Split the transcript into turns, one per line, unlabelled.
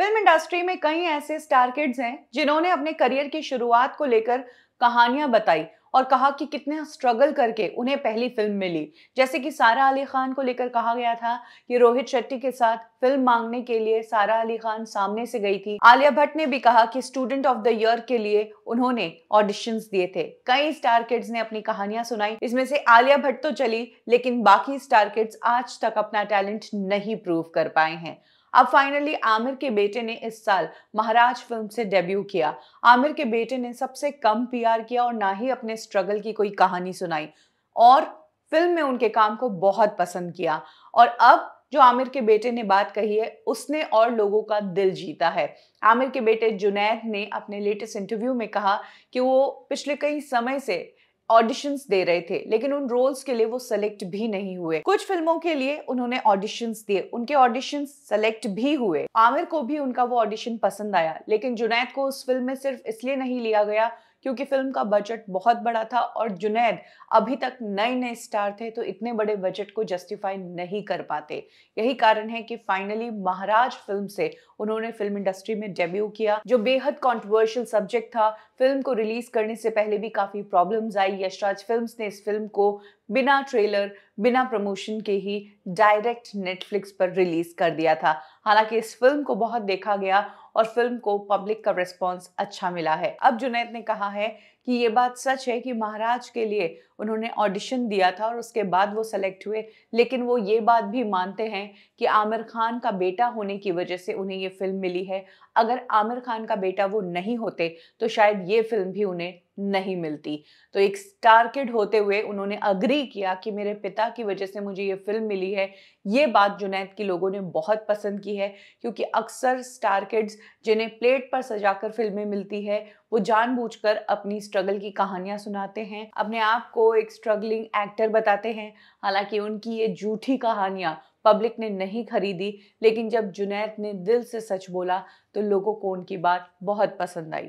film industry में कई ऐसे स्टार किड्स हैं जिन्होंने अपने करियर की शुरुआत को लेकर कहानियां बताई और कहा कि कितने स्ट्रगल करके उन्हें पहली फिल्म मिली जैसे कि सारा अली खान को लेकर कहा गया था कि रोहित शेट्टी के साथ फिल्म मांगने के लिए सारा अली खान सामने से गई थी आलिया भट्ट ने भी कहा कि स्टूडेंट ऑफ द ईयर के लिए उन्होंने ऑडिशन दिए थे कई स्टार किड्स ने अपनी कहानियां सुनाई इसमें से आलिया भट्ट तो चली लेकिन बाकी स्टार किड्स आज तक अपना टैलेंट नहीं प्रूव कर पाए हैं अब फाइनली आमिर के बेटे ने इस साल महाराज फिल्म से डेब्यू किया आमिर के बेटे ने सबसे कम पीआर किया और ना ही अपने स्ट्रगल की कोई कहानी सुनाई और फिल्म में उनके काम को बहुत पसंद किया और अब जो आमिर के बेटे ने बात कही है उसने और लोगों का दिल जीता है आमिर के बेटे जुनैद ने अपने लेटेस्ट इंटरव्यू में कहा कि वो पिछले कई समय से ऑडिशंस दे रहे थे लेकिन उन रोल्स के लिए वो सेलेक्ट भी नहीं हुए कुछ फिल्मों के लिए उन्होंने ऑडिशंस दिए उनके ऑडिशन सेलेक्ट भी हुए आमिर को भी उनका वो ऑडिशन पसंद आया लेकिन जुनैद को उस फिल्म में सिर्फ इसलिए नहीं लिया गया क्योंकि फिल्म का बजट बहुत बड़ा था और जुनैद अभी तक नए नए स्टार थे तो इतने बड़े बजट को जस्टिफाई नहीं कर पाते यही कारण है कि फाइनली महाराज फिल्म से उन्होंने फिल्म इंडस्ट्री में डेब्यू किया जो बेहद कॉन्ट्रोवर्शियल सब्जेक्ट था फिल्म को रिलीज करने से पहले भी काफी प्रॉब्लम्स आई यशराज फिल्म ने इस फिल्म को बिना ट्रेलर बिना प्रमोशन के ही डायरेक्ट नेटफ्लिक्स पर रिलीज कर दिया था हालांकि इस फिल्म को बहुत देखा गया और फिल्म को पब्लिक का रिस्पॉन्स अच्छा मिला है अब जुनैद ने कहा है कि ये बात सच है कि महाराज के लिए उन्होंने ऑडिशन दिया था और उसके बाद वो सेलेक्ट हुए लेकिन वो ये बात भी मानते हैं कि आमिर खान का बेटा होने की वजह से उन्हें ये फिल्म मिली है अगर आमिर खान का बेटा वो नहीं होते तो शायद ये फिल्म भी उन्हें नहीं मिलती तो एक स्टार किड होते हुए उन्होंने अग्री किया कि मेरे पिता की वजह से मुझे ये फिल्म मिली है ये बात जुनैद की लोगों ने बहुत पसंद की है क्योंकि अक्सर स्टार किड्स जिन्हें प्लेट पर सजाकर फिल्में मिलती है वो जानबूझकर अपनी स्ट्रगल की कहानियां सुनाते हैं अपने आप को एक स्ट्रगलिंग एक्टर बताते हैं हालांकि उनकी ये झूठी कहानियां पब्लिक ने नहीं खरीदी लेकिन जब जुनैद ने दिल से सच बोला तो लोगों को उनकी बात बहुत पसंद आई